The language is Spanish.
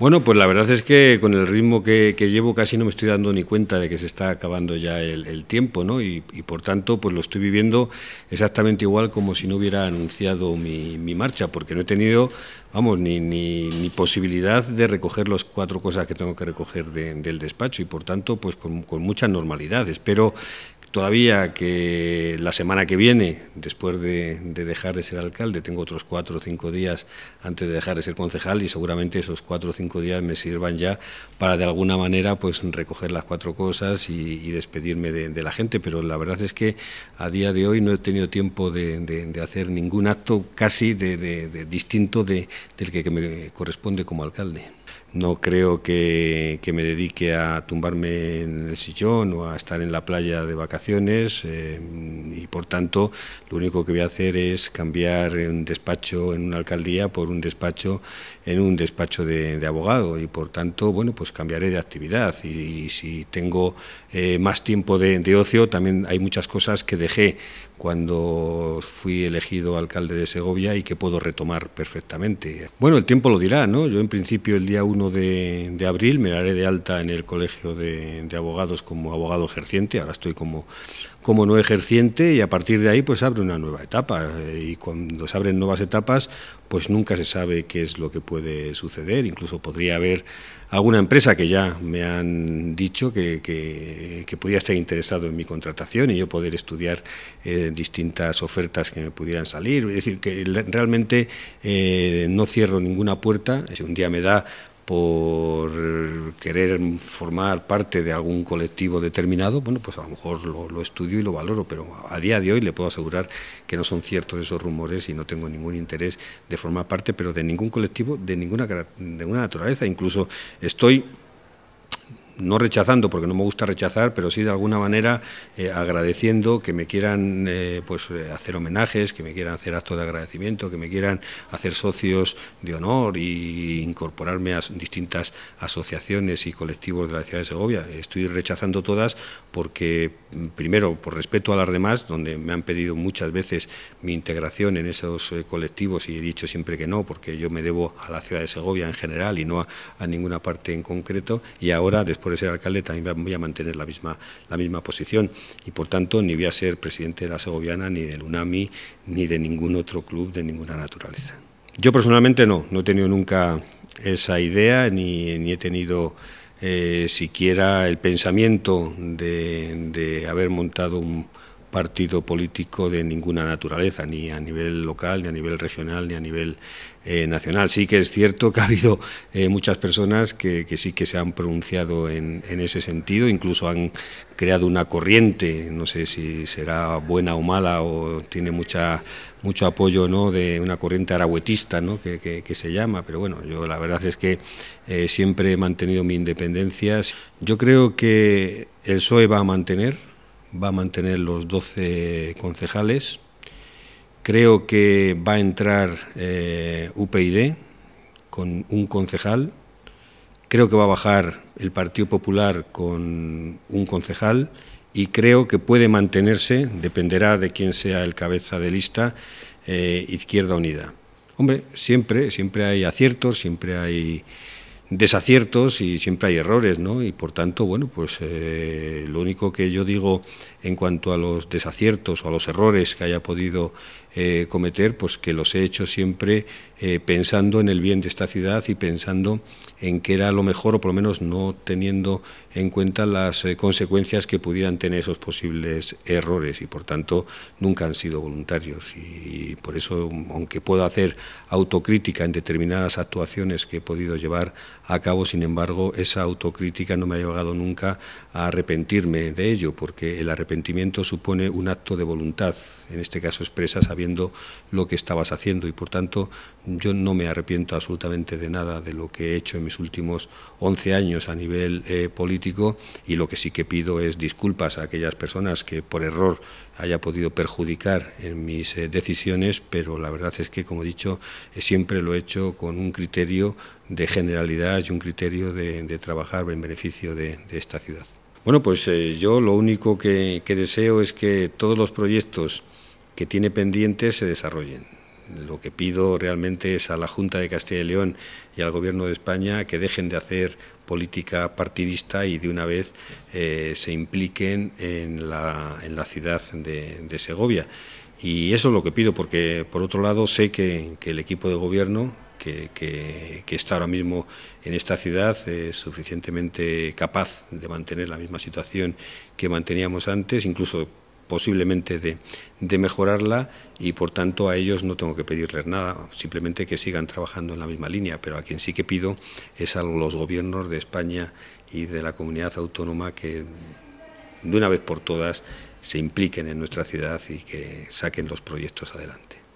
Bueno, pues la verdad es que con el ritmo que, llevo casi no me estoy dando ni cuenta de que se está acabando ya el, tiempo, ¿no? Y, por tanto, pues lo estoy viviendo exactamente igual como si no hubiera anunciado mi marcha, porque no he tenido vamos, ni, ni, posibilidad de recoger las cuatro cosas que tengo que recoger del despacho y por tanto, pues con, mucha normalidad. Espero todavía que la semana que viene, después de, dejar de ser alcalde, tengo otros cuatro o cinco días antes de dejar de ser concejal y seguramente esos cuatro o cinco días me sirvan ya para de alguna manera pues recoger las cuatro cosas y, despedirme de, de, la gente. Pero la verdad es que a día de hoy no he tenido tiempo de, hacer ningún acto casi de, distinto de del que, me corresponde como alcalde. No creo que, me dedique a tumbarme en el sillón o a estar en la playa de vacaciones eh, y por tanto lo único que voy a hacer es cambiar un despacho en una alcaldía por un despacho en un despacho de, abogado y por tanto bueno pues cambiaré de actividad y, si tengo eh, más tiempo de, de ocio también hay muchas cosas que dejé cuando fui elegido alcalde de Segovia y que puedo retomar perfectamente. Bueno, el tiempo lo dirá, ¿no? Yo en principio el día 1 de, abril me daré de alta en el Colegio de Abogados como abogado ejerciente, ahora estoy como, como no ejerciente y a partir de ahí pues abre una nueva etapa y cuando se abren nuevas etapas pues nunca se sabe qué es lo que puede suceder, incluso podría haber alguna empresa que ya me han dicho que, que, podía estar interesado en mi contratación y yo poder estudiar eh, distintas ofertas que me pudieran salir. Es decir, que realmente eh, no cierro ninguna puerta. Si un día me da por querer formar parte de algún colectivo determinado, bueno, pues a lo mejor lo, estudio y lo valoro, pero a día de hoy le puedo asegurar que no son ciertos esos rumores y no tengo ningún interés de formar parte, pero de ningún colectivo, de ninguna, de ninguna naturaleza. Incluso estoy no rechazando, porque no me gusta rechazar, pero sí de alguna manera eh, agradeciendo que me quieran eh, pues, eh, hacer homenajes, que me quieran hacer actos de agradecimiento, que me quieran hacer socios de honor e incorporarme a distintas asociaciones y colectivos de la ciudad de Segovia. Estoy rechazando todas porque, mm, primero, por respeto a las demás, donde me han pedido muchas veces mi integración en esos colectivos y he dicho siempre que no, porque yo me debo a la ciudad de Segovia en general y no a, a ninguna parte en concreto. Y ahora, después por ser alcalde también voy a mantener la misma, la misma posición y por tanto ni voy a ser presidente de la Segoviana, ni del UNAMI, ni de ningún otro club de ninguna naturaleza. Yo personalmente no, no he tenido nunca esa idea ni, he tenido... Eh, siquiera el pensamiento de haber montado un, partido político de ninguna naturaleza, ni a nivel local, ni a nivel regional, ni a nivel eh, nacional. Sí que es cierto que ha habido eh, muchas personas que, sí que se han pronunciado en, ese sentido, incluso han creado una corriente, no sé si será buena o mala o tiene mucha, mucho apoyo ¿no? de una corriente arahuetista ¿no? que, se llama, pero bueno, yo la verdad es que eh, siempre he mantenido mi independencia. Yo creo que el PSOE va a mantener va a mantener los 12 concejales. Creo que va a entrar eh, UPyD con un concejal. Creo que va a bajar el Partido Popular con un concejal y creo que puede mantenerse, dependerá de quién sea el cabeza de lista, eh, Izquierda Unida. Hombre, siempre, siempre hay aciertos, siempre hay desaciertos y siempre hay errores, ¿no? Y por tanto, bueno, pues eh, lo único que yo digo en cuanto a los desaciertos o a los errores que haya podido eh, cometer, pues que los he hecho siempre eh, pensando en el bien de esta ciudad y pensando en que era lo mejor, o por lo menos no teniendo en cuenta las consecuencias que pudieran tener esos posibles errores y por tanto nunca han sido voluntarios. Y, por eso, aunque pueda hacer autocrítica en determinadas actuaciones que he podido llevar a cabo, sin embargo, esa autocrítica no me ha llevado nunca a arrepentirme de ello, porque el arrepentimiento supone un acto de voluntad, en este caso expresa sabiendo lo que estabas haciendo y por tanto yo no me arrepiento absolutamente de nada de lo que he hecho en mis últimos 11 años a nivel eh, político y lo que sí que pido es disculpas a aquellas personas que por error haya podido perjudicar en mis eh, decisiones, pero la verdad es que, como he dicho, eh, siempre lo he hecho con un criterio de generalidad y un criterio de, trabajar en beneficio de, esta ciudad. Bueno, pues eh, yo lo único que, deseo es que todos los proyectos que tiene pendientes se desarrollen. Lo que pido realmente es a la Junta de Castilla y León y al Gobierno de España que dejen de hacer política partidista y de una vez eh, se impliquen en la, ciudad de, Segovia. Y eso es lo que pido, porque por otro lado sé que el equipo de gobierno, que, está ahora mismo en esta ciudad es suficientemente capaz de mantener la misma situación que manteníamos antes, incluso posiblemente de, de, mejorarla y por tanto a ellos no tengo que pedirles nada, simplemente que sigan trabajando en la misma línea, pero a quien sí que pido es a los gobiernos de España y de la comunidad autónoma que de una vez por todas se impliquen en nuestra ciudad y que saquen los proyectos adelante.